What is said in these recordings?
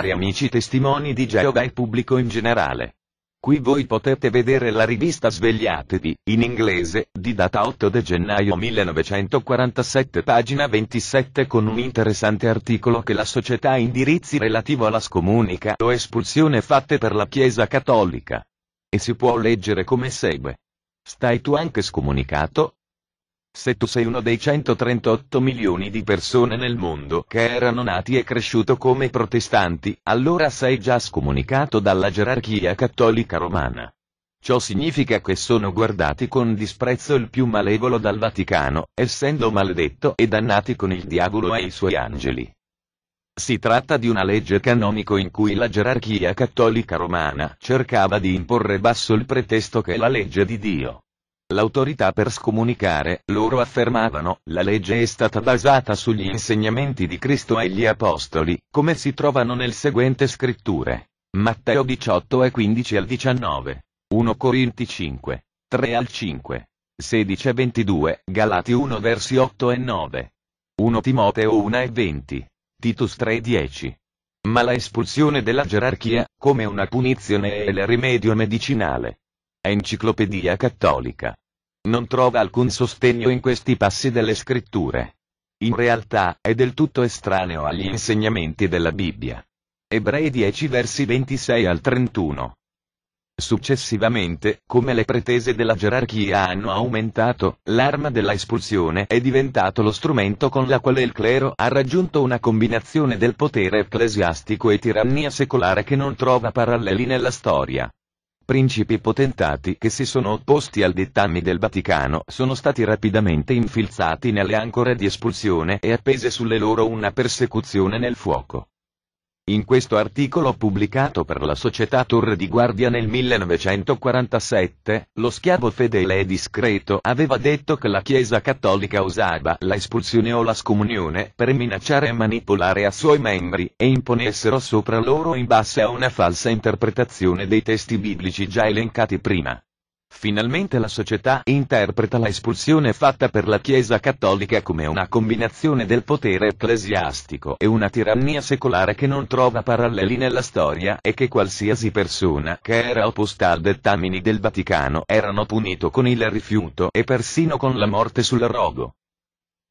cari amici testimoni di Geova e pubblico in generale. Qui voi potete vedere la rivista Svegliatevi, in inglese, di data 8 de gennaio 1947 pagina 27 con un interessante articolo che la società indirizzi relativo alla scomunica o espulsione fatte per la Chiesa Cattolica. E si può leggere come segue. Stai tu anche scomunicato? Se tu sei uno dei 138 milioni di persone nel mondo che erano nati e cresciuto come protestanti, allora sei già scomunicato dalla gerarchia cattolica romana. Ciò significa che sono guardati con disprezzo il più malevolo dal Vaticano, essendo maledetto e dannati con il diavolo e i suoi angeli. Si tratta di una legge canonico in cui la gerarchia cattolica romana cercava di imporre basso il pretesto che la legge di Dio. L'autorità per scomunicare, loro affermavano, la legge è stata basata sugli insegnamenti di Cristo e gli Apostoli, come si trovano nel seguente scritture. Matteo 18 e 15 al 19. 1 Corinti 5. 3 al 5. 16 e 22, Galati 1 versi 8 e 9. 1 Timoteo 1 e 20. Titus 3 e 10. Ma la espulsione della gerarchia, come una punizione è il rimedio medicinale. Enciclopedia Cattolica non trova alcun sostegno in questi passi delle scritture. In realtà, è del tutto estraneo agli insegnamenti della Bibbia. Ebrei 10 versi 26 al 31. Successivamente, come le pretese della gerarchia hanno aumentato, l'arma della espulsione è diventato lo strumento con la quale il clero ha raggiunto una combinazione del potere ecclesiastico e tirannia secolare che non trova paralleli nella storia principi potentati che si sono opposti al dettami del Vaticano sono stati rapidamente infilzati nelle ancore di espulsione e appese sulle loro una persecuzione nel fuoco. In questo articolo pubblicato per la società Torre di Guardia nel 1947, lo schiavo fedele e discreto aveva detto che la Chiesa cattolica usava la espulsione o la scomunione per minacciare e manipolare a suoi membri e imponessero sopra loro in base a una falsa interpretazione dei testi biblici già elencati prima. Finalmente la società interpreta l'espulsione fatta per la Chiesa cattolica come una combinazione del potere ecclesiastico e una tirannia secolare che non trova paralleli nella storia e che qualsiasi persona che era opposta al dettamini del Vaticano erano punito con il rifiuto e persino con la morte sul rogo.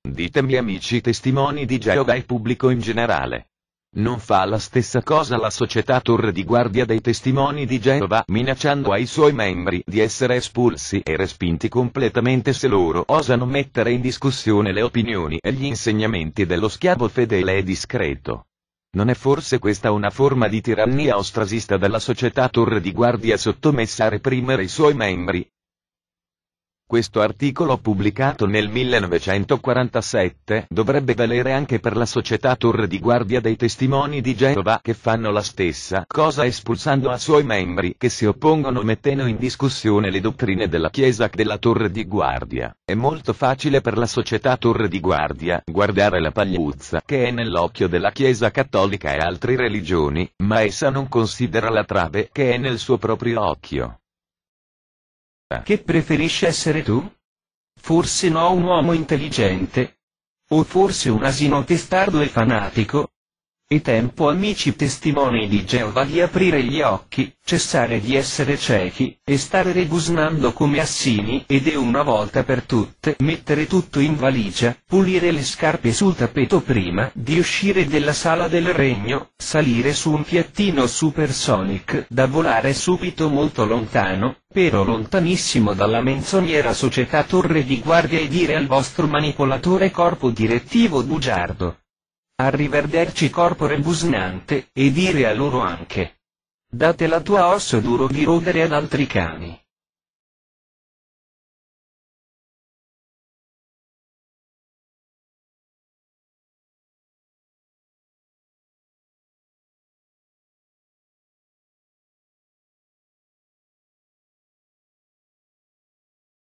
Ditemi amici testimoni di Geova e pubblico in generale, non fa la stessa cosa la società Torre di Guardia dei Testimoni di Geova minacciando ai suoi membri di essere espulsi e respinti completamente se loro osano mettere in discussione le opinioni e gli insegnamenti dello schiavo fedele e discreto. Non è forse questa una forma di tirannia ostrasista della società Torre di Guardia sottomessa a reprimere i suoi membri? Questo articolo pubblicato nel 1947 dovrebbe valere anche per la società Torre di Guardia dei Testimoni di Geova che fanno la stessa cosa espulsando a suoi membri che si oppongono mettendo in discussione le dottrine della Chiesa della Torre di Guardia. È molto facile per la società Torre di Guardia guardare la pagliuzza che è nell'occhio della Chiesa cattolica e altre religioni, ma essa non considera la trave che è nel suo proprio occhio. Che preferisci essere tu? Forse no un uomo intelligente? O forse un asino testardo e fanatico? E tempo amici testimoni di Geova di aprire gli occhi, cessare di essere ciechi, e stare rebusnando come assini ed è una volta per tutte mettere tutto in valigia, pulire le scarpe sul tappeto prima di uscire della sala del regno, salire su un piattino supersonic da volare subito molto lontano, però lontanissimo dalla menzognera società torre di guardia e dire al vostro manipolatore corpo direttivo bugiardo Arrivederci corpore busnante, e dire a loro anche. Date la tua osso duro di rodere ad altri cani.